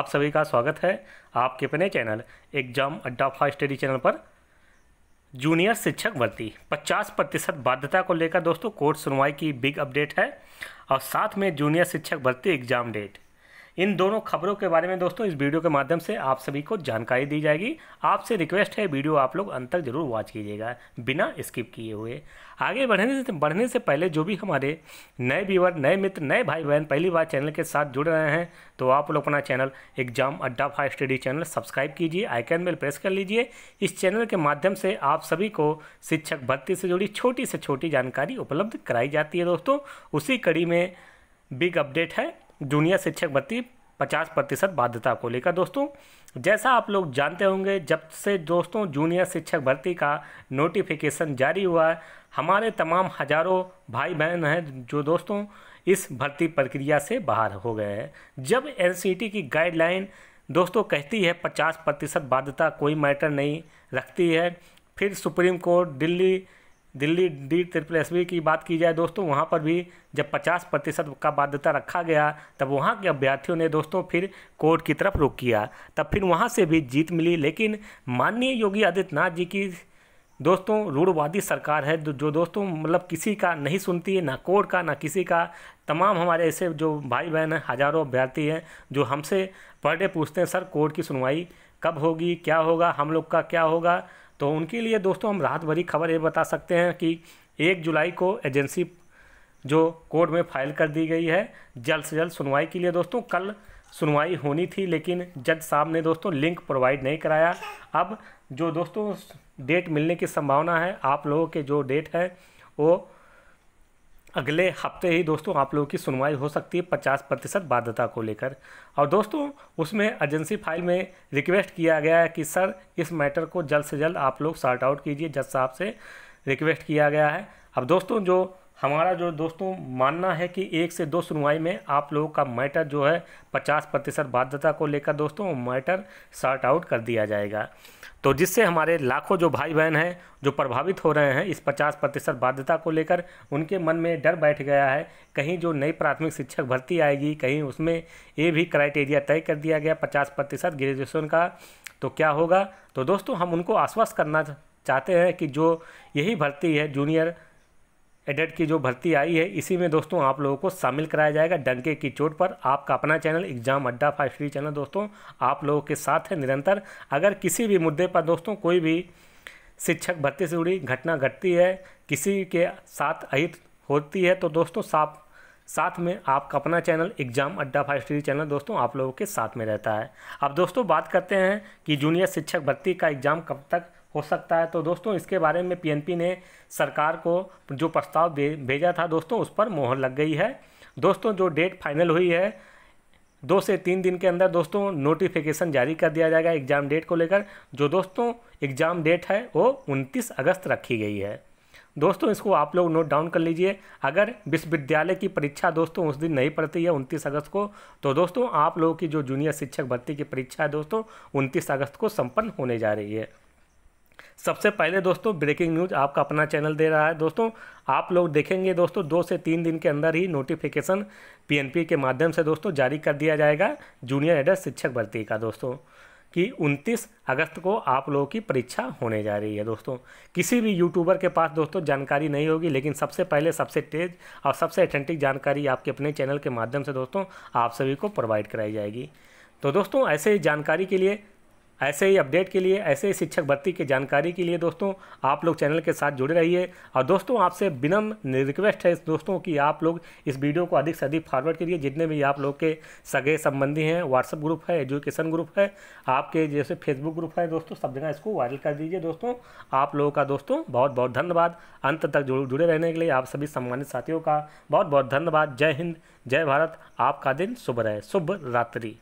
आप सभी का स्वागत है आपके अपने channel exam Adda five study channel पर जूनियर शिक्षक भर्ती 50 प्रतिशत बाध्यता को लेकर दोस्तों कोर्ट सुनवाई की बिग अपडेट है और साथ में जूनियर शिक्षक भर्ती एग्जाम डेट इन दोनों खबरों के बारे में दोस्तों इस वीडियो के माध्यम से आप सभी को जानकारी दी जाएगी आपसे रिक्वेस्ट है वीडियो आप लोग अंत तक जरूर वॉच कीजिएगा बिना स्किप किए हुए आगे बढ़ने से बढ़ने से पहले जो भी हमारे नए व्यूवर नए मित्र नए भाई बहन पहली बार चैनल के साथ जुड़ रहे हैं तो आप लोग अपना channel exam Adda five study channel subscribe कीजिए आइकन बेल प्रेस कर लीजिए इस चैनल के माध्यम से आप सभी को शिक्षक भर्ती से जुड़ी छोटी से छोटी जानकारी उपलब्ध कराई जाती है दोस्तों उसी कड़ी में बिग अपडेट है जूनियर शिक्षक भर्ती पचास प्रतिशत बाध्यता को लेकर दोस्तों जैसा आप लोग जानते होंगे जब से दोस्तों जूनियर शिक्षक भर्ती का नोटिफिकेशन जारी हुआ है हमारे तमाम हजारों भाई बहन हैं जो दोस्तों इस भर्ती प्रक्रिया से बाहर हो गए हैं जब एन e की गाइडलाइन दोस्तों कहती है पचास प्रतिशत बाध्यता कोई मैटर नहीं रखती है फिर Supreme Court Delhi Delhi D triple S की बात की जाए दोस्तों वहाँ पर भी जब 50 प्रतिशत का बाध्यता रखा गया तब वहाँ के अभ्यर्थियों ने दोस्तों फिर कोर्ट की तरफ रुख किया तब फिर वहाँ से भी जीत मिली लेकिन माननीय योगी आदित्यनाथ जी की दोस्तों रूढ़वादी सरकार है जो दोस्तों मतलब किसी का नहीं सुनती है ना कोर्ट का ना किसी का तमाम हमारे ऐसे जो भाई बहन हैं हज़ारों अभ्यर्थी हैं जो हमसे पर डे पूछते हैं सर कोर्ट की सुनवाई कब होगी क्या होगा हम लोग का क्या होगा तो उनके लिए दोस्तों हम राहत भरी खबर ये बता सकते हैं कि एक जुलाई को एजेंसी जो कोर्ट में फाइल कर दी गई है जल्द से जल्द सुनवाई के लिए दोस्तों कल सुनवाई होनी थी लेकिन जज साहब ने दोस्तों लिंक प्रोवाइड नहीं कराया अब जो दोस्तों डेट मिलने की संभावना है आप लोगों के जो डेट है वो अगले हफ्ते ही दोस्तों आप लोगों की सुनवाई हो सकती है पचास प्रतिशत बाध्यता को लेकर और दोस्तों उसमें एजेंसी फाइल में रिक्वेस्ट किया गया है कि सर इस मैटर को जल्द से जल्द आप लोग सॉर्ट आउट कीजिए जज साहब से रिक्वेस्ट किया गया है अब दोस्तों जो हमारा जो दोस्तों मानना है कि एक से दो सुनवाई में आप लोगों का मैटर जो है पचास प्रतिशत बाध्यता को लेकर दोस्तों मैटर सॉर्ट आउट कर दिया जाएगा तो जिससे हमारे लाखों जो भाई बहन हैं जो प्रभावित हो रहे हैं इस पचास प्रतिशत बाध्यता को लेकर उनके मन में डर बैठ गया है कहीं जो नई प्राथमिक शिक्षक भर्ती आएगी कहीं उसमें ये भी क्राइटेरिया तय कर दिया गया पचास प्रतिशत ग्रेजुएसन का तो क्या होगा तो दोस्तों हम उनको आश्वस्त करना चाहते हैं कि जो यही भर्ती है जूनियर एडेड की जो भर्ती आई है इसी में दोस्तों आप लोगों को शामिल कराया जाएगा डंके की चोट पर आपका अपना channel exam Adda five three channel दोस्तों आप लोगों के साथ है निरंतर अगर किसी भी मुद्दे पर दोस्तों कोई भी शिक्षक भर्ती से जुड़ी घटना घटती है किसी के साथ अहित होती है तो दोस्तों साफ साथ में आपका अपना channel exam Adda five study channel दोस्तों आप लोगों के साथ में रहता है अब दोस्तों बात करते हैं कि जूनियर शिक्षक भर्ती का एग्ज़ाम कब तक हो सकता है तो दोस्तों इसके बारे में पीएनपी ने सरकार को जो प्रस्ताव भेजा था दोस्तों उस पर मोहर लग गई है दोस्तों जो डेट फाइनल हुई है दो से तीन दिन के अंदर दोस्तों नोटिफिकेशन जारी कर दिया जाएगा एग्ज़ाम डेट को लेकर जो दोस्तों एग्ज़ाम डेट है वो 29 अगस्त रखी गई है दोस्तों इसको आप लोग नोट डाउन कर लीजिए अगर विश्वविद्यालय की परीक्षा दोस्तों उस दिन नहीं पड़ती है उनतीस अगस्त को तो दोस्तों आप लोगों की जो जूनियर शिक्षक भर्ती की परीक्षा है दोस्तों उनतीस अगस्त को संपन्न होने जा रही है सबसे पहले दोस्तों ब्रेकिंग न्यूज़ आपका अपना चैनल दे रहा है दोस्तों आप लोग देखेंगे दोस्तों दो से तीन दिन के अंदर ही नोटिफिकेशन पीएनपी के माध्यम से दोस्तों जारी कर दिया जाएगा जूनियर एडर शिक्षक भर्ती का दोस्तों कि 29 अगस्त को आप लोगों की परीक्षा होने जा रही है दोस्तों किसी भी यूट्यूबर के पास दोस्तों जानकारी नहीं होगी लेकिन सबसे पहले सबसे तेज और सबसे अथेंटिक जानकारी आपके अपने चैनल के माध्यम से दोस्तों आप सभी को प्रोवाइड कराई जाएगी तो दोस्तों ऐसे ही जानकारी के लिए ऐसे ही अपडेट के लिए ऐसे ही शिक्षक भर्ती की जानकारी के लिए दोस्तों आप लोग चैनल के साथ जुड़े रहिए और दोस्तों आपसे विनम्र रिक्वेस्ट है दोस्तों कि आप लोग इस वीडियो को अधिक से अधिक फॉरवर्ड करिए जितने भी आप लोग के सगे संबंधी हैं व्हाट्सअप ग्रुप है एजुकेशन ग्रुप है आपके जैसे फेसबुक ग्रुप है दोस्तों सब जगह इसको वायरल कर दीजिए दोस्तों आप लोगों का दोस्तों बहुत बहुत धन्यवाद अंत तक जुड़े रहने के लिए आप सभी सम्मानित साथियों का बहुत बहुत धन्यवाद जय हिंद जय भारत आपका दिन शुभ रहे शुभ रात्रि